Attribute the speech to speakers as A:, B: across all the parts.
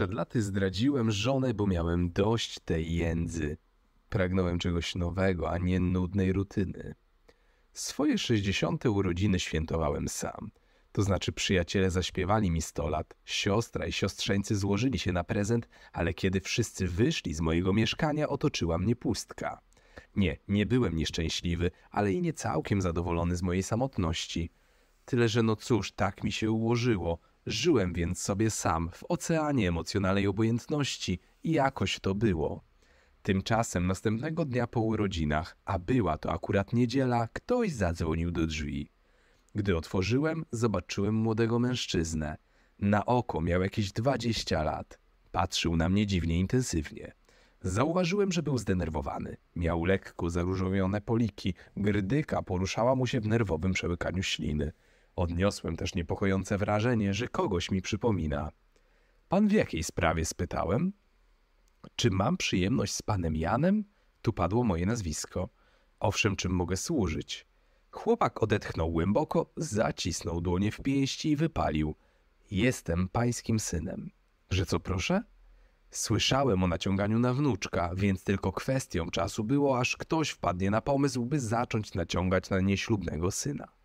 A: przed laty zdradziłem żonę, bo miałem dość tej jędzy. Pragnąłem czegoś nowego, a nie nudnej rutyny. Swoje sześćdziesiąte urodziny świętowałem sam. To znaczy przyjaciele zaśpiewali mi 100 lat, siostra i siostrzeńcy złożyli się na prezent, ale kiedy wszyscy wyszli z mojego mieszkania, otoczyła mnie pustka. Nie, nie byłem nieszczęśliwy, ale i nie całkiem zadowolony z mojej samotności. Tyle, że no cóż, tak mi się ułożyło – Żyłem więc sobie sam w oceanie emocjonalnej obojętności i jakoś to było. Tymczasem następnego dnia po urodzinach, a była to akurat niedziela, ktoś zadzwonił do drzwi. Gdy otworzyłem, zobaczyłem młodego mężczyznę. Na oko miał jakieś dwadzieścia lat. Patrzył na mnie dziwnie intensywnie. Zauważyłem, że był zdenerwowany. Miał lekko zaróżowione poliki, grdyka poruszała mu się w nerwowym przełykaniu śliny. Odniosłem też niepokojące wrażenie, że kogoś mi przypomina. Pan w jakiej sprawie spytałem? Czy mam przyjemność z panem Janem? Tu padło moje nazwisko. Owszem, czym mogę służyć? Chłopak odetchnął głęboko, zacisnął dłonie w pięści i wypalił. Jestem pańskim synem. Że co proszę? Słyszałem o naciąganiu na wnuczka, więc tylko kwestią czasu było, aż ktoś wpadnie na pomysł, by zacząć naciągać na nieślubnego syna.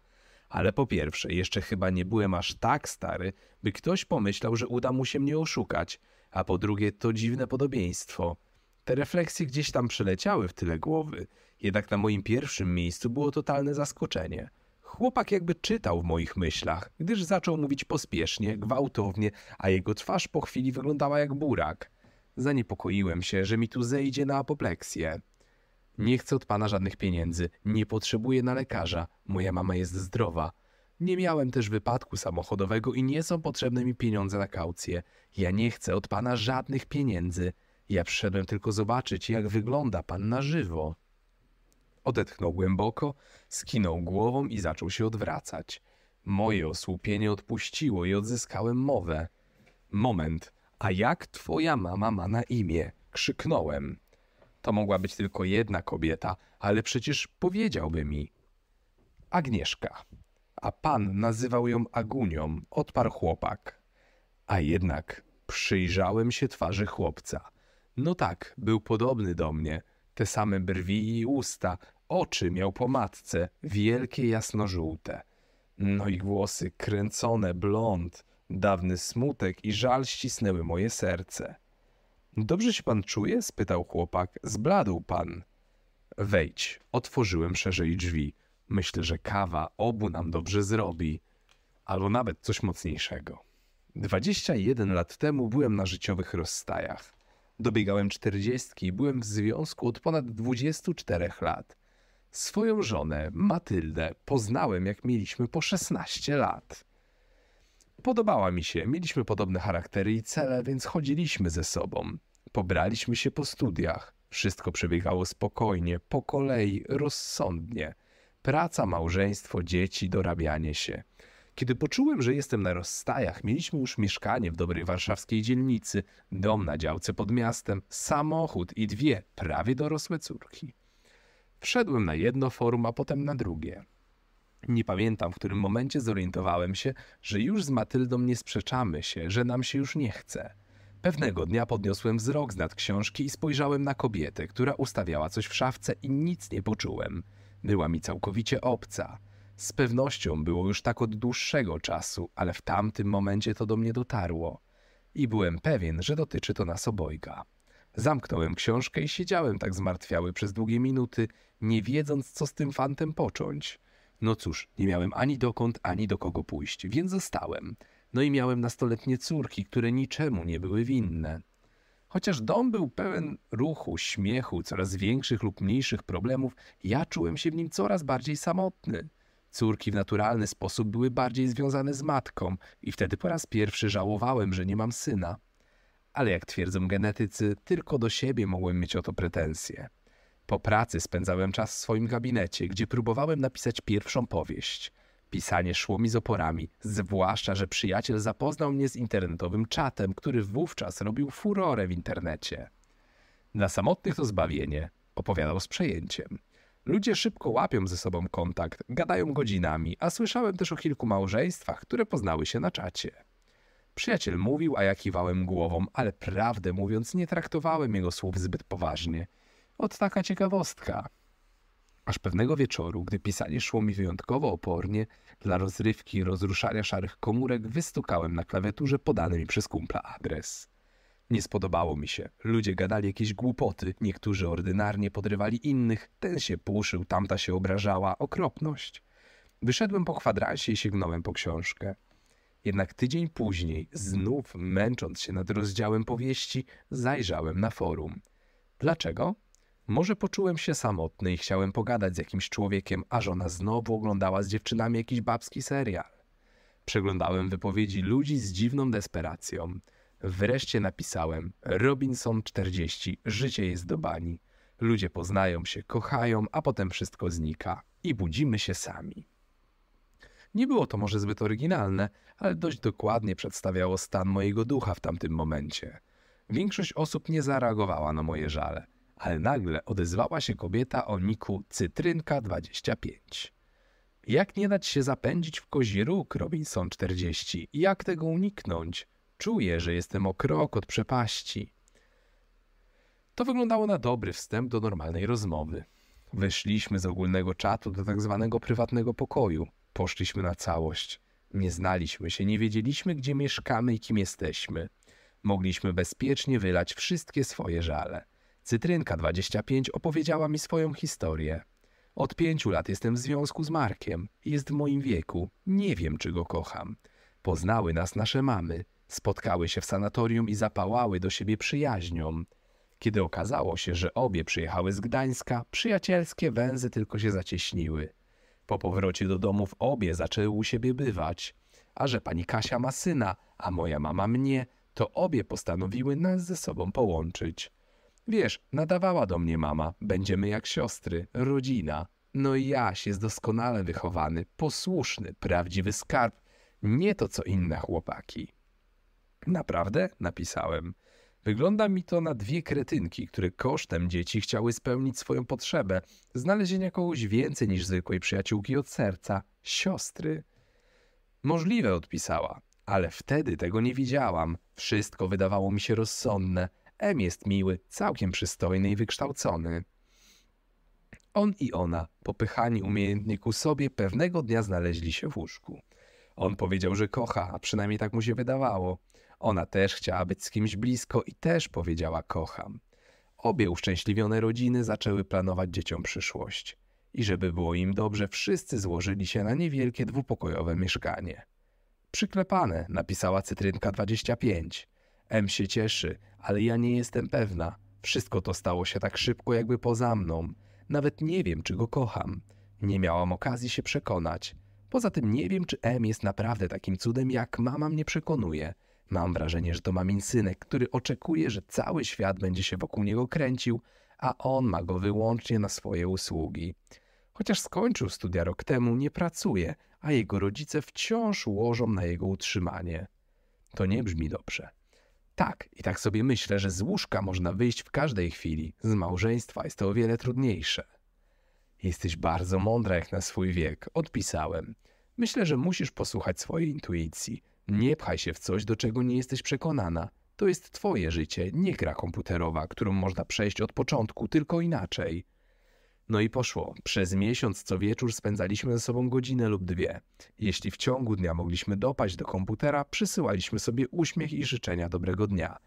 A: Ale po pierwsze, jeszcze chyba nie byłem aż tak stary, by ktoś pomyślał, że uda mu się mnie oszukać, a po drugie to dziwne podobieństwo. Te refleksje gdzieś tam przeleciały w tyle głowy, jednak na moim pierwszym miejscu było totalne zaskoczenie. Chłopak jakby czytał w moich myślach, gdyż zaczął mówić pospiesznie, gwałtownie, a jego twarz po chwili wyglądała jak burak. Zaniepokoiłem się, że mi tu zejdzie na apopleksję. Nie chcę od pana żadnych pieniędzy, nie potrzebuję na lekarza, moja mama jest zdrowa. Nie miałem też wypadku samochodowego i nie są potrzebne mi pieniądze na kaucję. Ja nie chcę od pana żadnych pieniędzy. Ja przyszedłem tylko zobaczyć, jak wygląda pan na żywo. Odetchnął głęboko, skinął głową i zaczął się odwracać. Moje osłupienie odpuściło i odzyskałem mowę. Moment, a jak twoja mama ma na imię? Krzyknąłem. To mogła być tylko jedna kobieta, ale przecież powiedziałby mi. Agnieszka. A pan nazywał ją Agunią, odparł chłopak. A jednak przyjrzałem się twarzy chłopca. No tak, był podobny do mnie. Te same brwi i usta, oczy miał po matce, wielkie jasnożółte. No i włosy kręcone, blond. Dawny smutek i żal ścisnęły moje serce. Dobrze się pan czuje? spytał chłopak. Zbladł pan. Wejdź. Otworzyłem szerzej drzwi. Myślę, że kawa obu nam dobrze zrobi. Albo nawet coś mocniejszego. 21 lat temu byłem na życiowych rozstajach. Dobiegałem 40 i byłem w związku od ponad 24 lat. Swoją żonę, Matyldę, poznałem jak mieliśmy po 16 lat. Podobała mi się, mieliśmy podobne charaktery i cele, więc chodziliśmy ze sobą. Pobraliśmy się po studiach. Wszystko przebiegało spokojnie, po kolei, rozsądnie. Praca, małżeństwo, dzieci, dorabianie się. Kiedy poczułem, że jestem na rozstajach, mieliśmy już mieszkanie w dobrej warszawskiej dzielnicy, dom na działce pod miastem, samochód i dwie prawie dorosłe córki. Wszedłem na jedno forum, a potem na drugie. Nie pamiętam, w którym mhm. momencie zorientowałem się, że już z Matyldą nie sprzeczamy się, że nam się już nie chce. Pewnego dnia podniosłem wzrok z nad książki i spojrzałem na kobietę, która ustawiała coś w szafce i nic nie poczułem. Była mi całkowicie obca. Z pewnością było już tak od dłuższego czasu, ale w tamtym momencie to do mnie dotarło. I byłem pewien, że dotyczy to nas obojga. Zamknąłem książkę i siedziałem tak zmartwiały przez długie minuty, nie wiedząc, co z tym fantem począć. No cóż, nie miałem ani dokąd, ani do kogo pójść, więc zostałem. No i miałem nastoletnie córki, które niczemu nie były winne. Chociaż dom był pełen ruchu, śmiechu, coraz większych lub mniejszych problemów, ja czułem się w nim coraz bardziej samotny. Córki w naturalny sposób były bardziej związane z matką i wtedy po raz pierwszy żałowałem, że nie mam syna. Ale jak twierdzą genetycy, tylko do siebie mogłem mieć o to pretensje. Po pracy spędzałem czas w swoim gabinecie, gdzie próbowałem napisać pierwszą powieść. Pisanie szło mi z oporami, zwłaszcza, że przyjaciel zapoznał mnie z internetowym czatem, który wówczas robił furorę w internecie. Dla samotnych to zbawienie, opowiadał z przejęciem. Ludzie szybko łapią ze sobą kontakt, gadają godzinami, a słyszałem też o kilku małżeństwach, które poznały się na czacie. Przyjaciel mówił, a ja kiwałem głową, ale prawdę mówiąc nie traktowałem jego słów zbyt poważnie – Ot taka ciekawostka. Aż pewnego wieczoru, gdy pisanie szło mi wyjątkowo opornie, dla rozrywki i rozruszania szarych komórek wystukałem na klawiaturze podany mi przez kumpla adres. Nie spodobało mi się. Ludzie gadali jakieś głupoty, niektórzy ordynarnie podrywali innych, ten się puszył, tamta się obrażała, okropność. Wyszedłem po kwadransie i sięgnąłem po książkę. Jednak tydzień później, znów męcząc się nad rozdziałem powieści, zajrzałem na forum. Dlaczego? Może poczułem się samotny i chciałem pogadać z jakimś człowiekiem, a żona znowu oglądała z dziewczynami jakiś babski serial. Przeglądałem wypowiedzi ludzi z dziwną desperacją. Wreszcie napisałem Robinson 40, życie jest do bani. Ludzie poznają się, kochają, a potem wszystko znika i budzimy się sami. Nie było to może zbyt oryginalne, ale dość dokładnie przedstawiało stan mojego ducha w tamtym momencie. Większość osób nie zareagowała na moje żale ale nagle odezwała się kobieta o niku Cytrynka25. Jak nie dać się zapędzić w kozi róg, Robinson 40? Jak tego uniknąć? Czuję, że jestem o krok od przepaści. To wyglądało na dobry wstęp do normalnej rozmowy. Wyszliśmy z ogólnego czatu do tak zwanego prywatnego pokoju. Poszliśmy na całość. Nie znaliśmy się, nie wiedzieliśmy, gdzie mieszkamy i kim jesteśmy. Mogliśmy bezpiecznie wylać wszystkie swoje żale. Cytrynka25 opowiedziała mi swoją historię. Od pięciu lat jestem w związku z Markiem. Jest w moim wieku. Nie wiem, czy go kocham. Poznały nas nasze mamy. Spotkały się w sanatorium i zapałały do siebie przyjaźnią. Kiedy okazało się, że obie przyjechały z Gdańska, przyjacielskie węzy tylko się zacieśniły. Po powrocie do domów obie zaczęły u siebie bywać. A że pani Kasia ma syna, a moja mama mnie, to obie postanowiły nas ze sobą połączyć. Wiesz, nadawała do mnie mama, będziemy jak siostry, rodzina. No i Jaś jest doskonale wychowany, posłuszny, prawdziwy skarb, nie to co inne chłopaki. Naprawdę? Napisałem. Wygląda mi to na dwie kretynki, które kosztem dzieci chciały spełnić swoją potrzebę znalezienia kogoś więcej niż zwykłej przyjaciółki od serca, siostry. Możliwe, odpisała, ale wtedy tego nie widziałam. Wszystko wydawało mi się rozsądne. M jest miły, całkiem przystojny i wykształcony. On i ona, popychani umiejętnie ku sobie, pewnego dnia znaleźli się w łóżku. On powiedział, że kocha, a przynajmniej tak mu się wydawało. Ona też chciała być z kimś blisko i też powiedziała kocham. Obie uszczęśliwione rodziny zaczęły planować dzieciom przyszłość. I żeby było im dobrze, wszyscy złożyli się na niewielkie dwupokojowe mieszkanie. Przyklepane, napisała Cytrynka 25. M się cieszy, ale ja nie jestem pewna. Wszystko to stało się tak szybko, jakby poza mną. Nawet nie wiem, czy go kocham. Nie miałam okazji się przekonać. Poza tym nie wiem, czy M jest naprawdę takim cudem, jak mama mnie przekonuje. Mam wrażenie, że to mamin synek, który oczekuje, że cały świat będzie się wokół niego kręcił, a on ma go wyłącznie na swoje usługi. Chociaż skończył studia rok temu, nie pracuje, a jego rodzice wciąż łożą na jego utrzymanie. To nie brzmi dobrze. Tak, i tak sobie myślę, że z łóżka można wyjść w każdej chwili. Z małżeństwa jest to o wiele trudniejsze. Jesteś bardzo mądra jak na swój wiek, odpisałem. Myślę, że musisz posłuchać swojej intuicji. Nie pchaj się w coś, do czego nie jesteś przekonana. To jest twoje życie, nie gra komputerowa, którą można przejść od początku, tylko inaczej. No i poszło. Przez miesiąc co wieczór spędzaliśmy ze sobą godzinę lub dwie. Jeśli w ciągu dnia mogliśmy dopaść do komputera, przysyłaliśmy sobie uśmiech i życzenia dobrego dnia.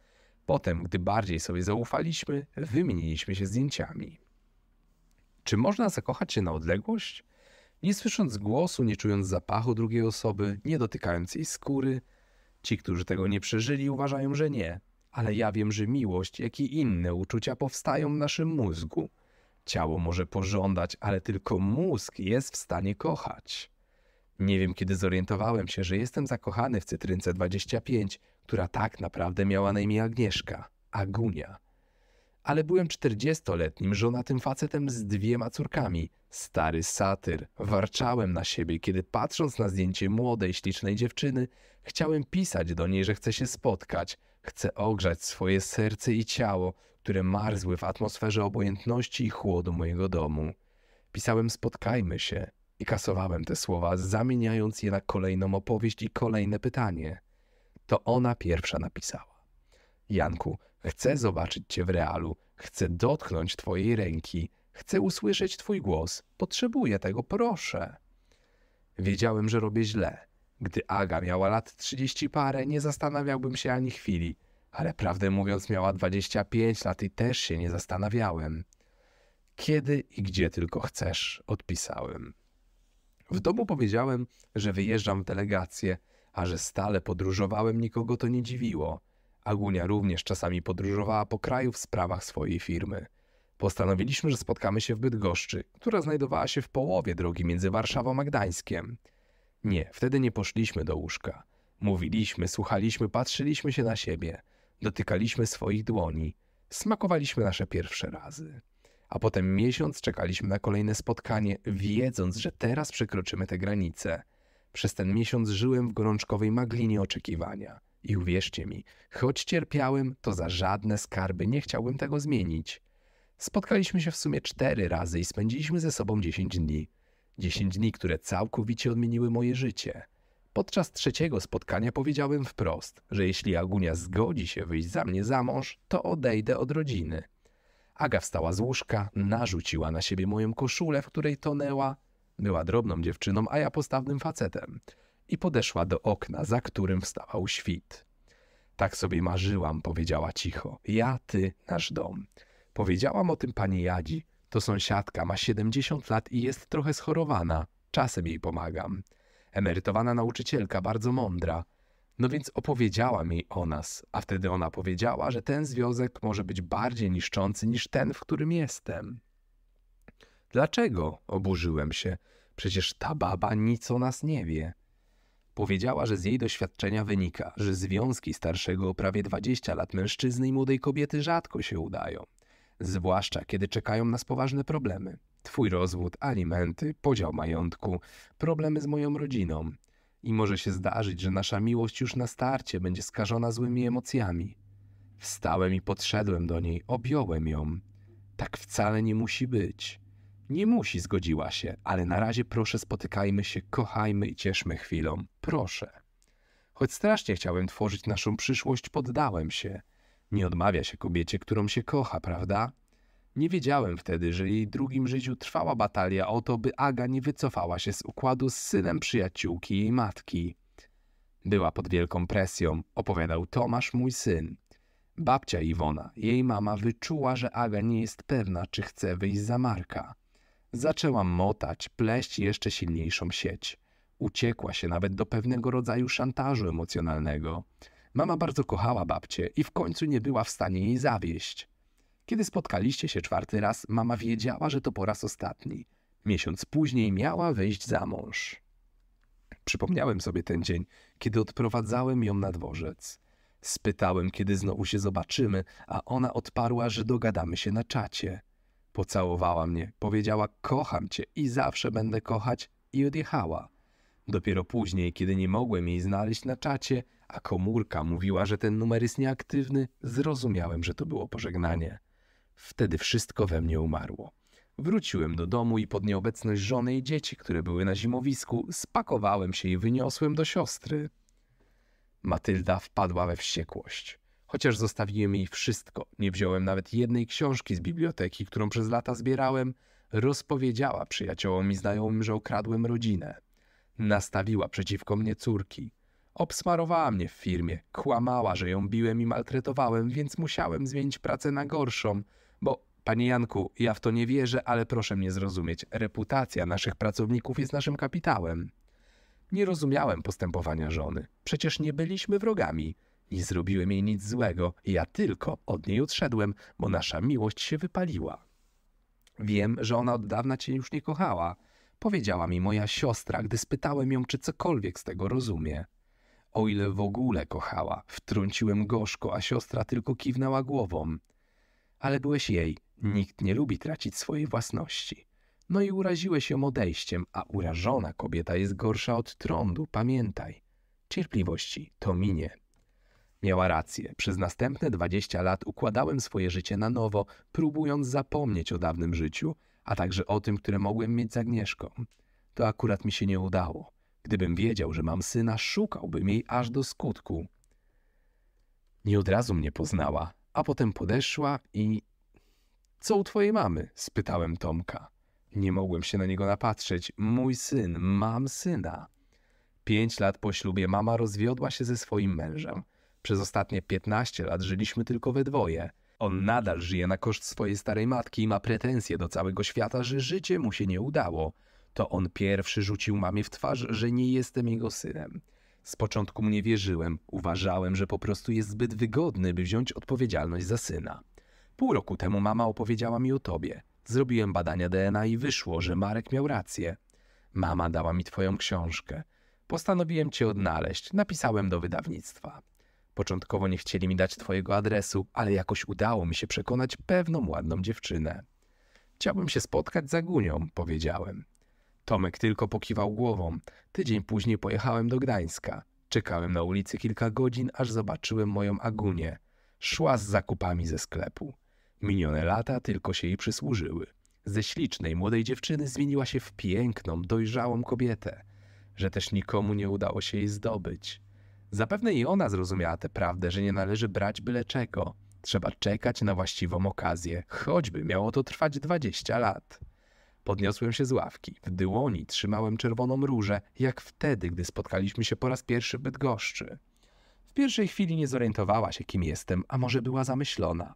A: Potem, gdy bardziej sobie zaufaliśmy, wymieniliśmy się zdjęciami. Czy można zakochać się na odległość? Nie słysząc głosu, nie czując zapachu drugiej osoby, nie dotykając jej skóry. Ci, którzy tego nie przeżyli, uważają, że nie. Ale ja wiem, że miłość, jak i inne uczucia powstają w naszym mózgu. Ciało może pożądać, ale tylko mózg jest w stanie kochać. Nie wiem, kiedy zorientowałem się, że jestem zakochany w cytrynce 25, która tak naprawdę miała na imię Agnieszka, Agunia. Ale byłem 40-letnim żonatym facetem z dwiema córkami. Stary satyr, warczałem na siebie, kiedy patrząc na zdjęcie młodej, ślicznej dziewczyny, chciałem pisać do niej, że chcę się spotkać, chcę ogrzać swoje serce i ciało, które marzły w atmosferze obojętności i chłodu mojego domu. Pisałem spotkajmy się i kasowałem te słowa, zamieniając je na kolejną opowieść i kolejne pytanie. To ona pierwsza napisała. Janku, chcę zobaczyć cię w realu, chcę dotknąć twojej ręki, chcę usłyszeć twój głos, potrzebuję tego, proszę. Wiedziałem, że robię źle. Gdy Aga miała lat trzydzieści parę, nie zastanawiałbym się ani chwili – ale prawdę mówiąc miała 25 lat i też się nie zastanawiałem. Kiedy i gdzie tylko chcesz, odpisałem. W domu powiedziałem, że wyjeżdżam w delegację, a że stale podróżowałem, nikogo to nie dziwiło. Agunia również czasami podróżowała po kraju w sprawach swojej firmy. Postanowiliśmy, że spotkamy się w Bydgoszczy, która znajdowała się w połowie drogi między Warszawą a Gdańskiem. Nie, wtedy nie poszliśmy do łóżka. Mówiliśmy, słuchaliśmy, patrzyliśmy się na siebie – Dotykaliśmy swoich dłoni, smakowaliśmy nasze pierwsze razy. A potem miesiąc czekaliśmy na kolejne spotkanie, wiedząc, że teraz przekroczymy te granice. Przez ten miesiąc żyłem w gorączkowej maglinie oczekiwania. I uwierzcie mi, choć cierpiałem, to za żadne skarby nie chciałbym tego zmienić. Spotkaliśmy się w sumie cztery razy i spędziliśmy ze sobą dziesięć dni. dziesięć dni, które całkowicie odmieniły moje życie – Podczas trzeciego spotkania powiedziałem wprost, że jeśli Agunia zgodzi się wyjść za mnie za mąż, to odejdę od rodziny. Aga wstała z łóżka, narzuciła na siebie moją koszulę, w której tonęła. Była drobną dziewczyną, a ja postawnym facetem. I podeszła do okna, za którym wstawał świt. Tak sobie marzyłam, powiedziała cicho. Ja, ty, nasz dom. Powiedziałam o tym pani Jadzi. To sąsiadka, ma 70 lat i jest trochę schorowana. Czasem jej pomagam emerytowana nauczycielka, bardzo mądra. No więc opowiedziała mi o nas, a wtedy ona powiedziała, że ten związek może być bardziej niszczący niż ten, w którym jestem. Dlaczego? Oburzyłem się. Przecież ta baba nic o nas nie wie. Powiedziała, że z jej doświadczenia wynika, że związki starszego o prawie 20 lat mężczyzny i młodej kobiety rzadko się udają, zwłaszcza kiedy czekają nas poważne problemy. Twój rozwód, alimenty, podział majątku, problemy z moją rodziną. I może się zdarzyć, że nasza miłość już na starcie będzie skażona złymi emocjami. Wstałem i podszedłem do niej, objąłem ją. Tak wcale nie musi być. Nie musi, zgodziła się, ale na razie proszę spotykajmy się, kochajmy i cieszmy chwilą. Proszę. Choć strasznie chciałem tworzyć naszą przyszłość, poddałem się. Nie odmawia się kobiecie, którą się kocha, prawda? Nie wiedziałem wtedy, że jej drugim życiu trwała batalia o to, by Aga nie wycofała się z układu z synem przyjaciółki jej matki. Była pod wielką presją, opowiadał Tomasz, mój syn. Babcia Iwona, jej mama, wyczuła, że Aga nie jest pewna, czy chce wyjść za Marka. Zaczęła motać, pleść jeszcze silniejszą sieć. Uciekła się nawet do pewnego rodzaju szantażu emocjonalnego. Mama bardzo kochała babcię i w końcu nie była w stanie jej zawieść. Kiedy spotkaliście się czwarty raz, mama wiedziała, że to po raz ostatni. Miesiąc później miała wyjść za mąż. Przypomniałem sobie ten dzień, kiedy odprowadzałem ją na dworzec. Spytałem, kiedy znowu się zobaczymy, a ona odparła, że dogadamy się na czacie. Pocałowała mnie, powiedziała: Kocham cię i zawsze będę kochać, i odjechała. Dopiero później, kiedy nie mogłem jej znaleźć na czacie, a komórka mówiła, że ten numer jest nieaktywny, zrozumiałem, że to było pożegnanie. Wtedy wszystko we mnie umarło. Wróciłem do domu i pod nieobecność żony i dzieci, które były na zimowisku, spakowałem się i wyniosłem do siostry. Matylda wpadła we wściekłość. Chociaż zostawiłem jej wszystko, nie wziąłem nawet jednej książki z biblioteki, którą przez lata zbierałem, rozpowiedziała przyjaciołom i znajomym, że okradłem rodzinę. Nastawiła przeciwko mnie córki. Obsmarowała mnie w firmie, kłamała, że ją biłem i maltretowałem, więc musiałem zmienić pracę na gorszą, bo Panie Janku, ja w to nie wierzę, ale proszę mnie zrozumieć, reputacja naszych pracowników jest naszym kapitałem. Nie rozumiałem postępowania żony. Przecież nie byliśmy wrogami. Nie zrobiłem jej nic złego, ja tylko od niej odszedłem, bo nasza miłość się wypaliła. Wiem, że ona od dawna cię już nie kochała. Powiedziała mi moja siostra, gdy spytałem ją, czy cokolwiek z tego rozumie o ile w ogóle kochała. Wtrąciłem gorzko, a siostra tylko kiwnęła głową. Ale byłeś jej. Nikt nie lubi tracić swojej własności. No i uraziłeś ją odejściem, a urażona kobieta jest gorsza od trądu, pamiętaj. Cierpliwości to minie. Miała rację. Przez następne dwadzieścia lat układałem swoje życie na nowo, próbując zapomnieć o dawnym życiu, a także o tym, które mogłem mieć z Agnieszką. To akurat mi się nie udało. Gdybym wiedział, że mam syna, szukałbym jej aż do skutku. Nie od razu mnie poznała, a potem podeszła i... Co u twojej mamy? spytałem Tomka. Nie mogłem się na niego napatrzeć. Mój syn, mam syna. Pięć lat po ślubie mama rozwiodła się ze swoim mężem. Przez ostatnie piętnaście lat żyliśmy tylko we dwoje. On nadal żyje na koszt swojej starej matki i ma pretensje do całego świata, że życie mu się nie udało. To on pierwszy rzucił mamie w twarz, że nie jestem jego synem. Z początku mu nie wierzyłem, uważałem, że po prostu jest zbyt wygodny, by wziąć odpowiedzialność za syna. Pół roku temu mama opowiedziała mi o tobie. Zrobiłem badania DNA i wyszło, że Marek miał rację. Mama dała mi twoją książkę. Postanowiłem cię odnaleźć, napisałem do wydawnictwa. Początkowo nie chcieli mi dać twojego adresu, ale jakoś udało mi się przekonać pewną ładną dziewczynę. Chciałbym się spotkać z Agunią, powiedziałem. Tomek tylko pokiwał głową. Tydzień później pojechałem do Gdańska. Czekałem na ulicy kilka godzin, aż zobaczyłem moją Agunię. Szła z zakupami ze sklepu. Minione lata tylko się jej przysłużyły. Ze ślicznej, młodej dziewczyny zmieniła się w piękną, dojrzałą kobietę, że też nikomu nie udało się jej zdobyć. Zapewne i ona zrozumiała tę prawdę, że nie należy brać byle czego. Trzeba czekać na właściwą okazję, choćby miało to trwać dwadzieścia lat. Podniosłem się z ławki. W dłoni trzymałem czerwoną różę, jak wtedy, gdy spotkaliśmy się po raz pierwszy w Bydgoszczy. W pierwszej chwili nie zorientowała się, kim jestem, a może była zamyślona.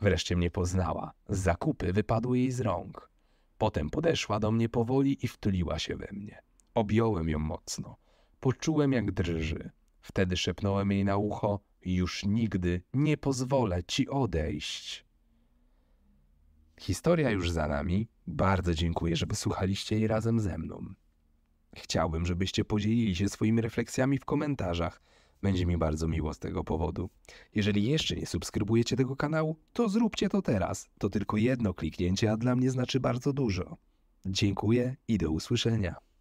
A: Wreszcie mnie poznała. Zakupy wypadły jej z rąk. Potem podeszła do mnie powoli i wtuliła się we mnie. Objąłem ją mocno. Poczułem, jak drży. Wtedy szepnąłem jej na ucho: Już nigdy nie pozwolę ci odejść. Historia już za nami. Bardzo dziękuję, że wysłuchaliście jej razem ze mną. Chciałbym, żebyście podzielili się swoimi refleksjami w komentarzach. Będzie mi bardzo miło z tego powodu. Jeżeli jeszcze nie subskrybujecie tego kanału, to zróbcie to teraz. To tylko jedno kliknięcie, a dla mnie znaczy bardzo dużo. Dziękuję i do usłyszenia.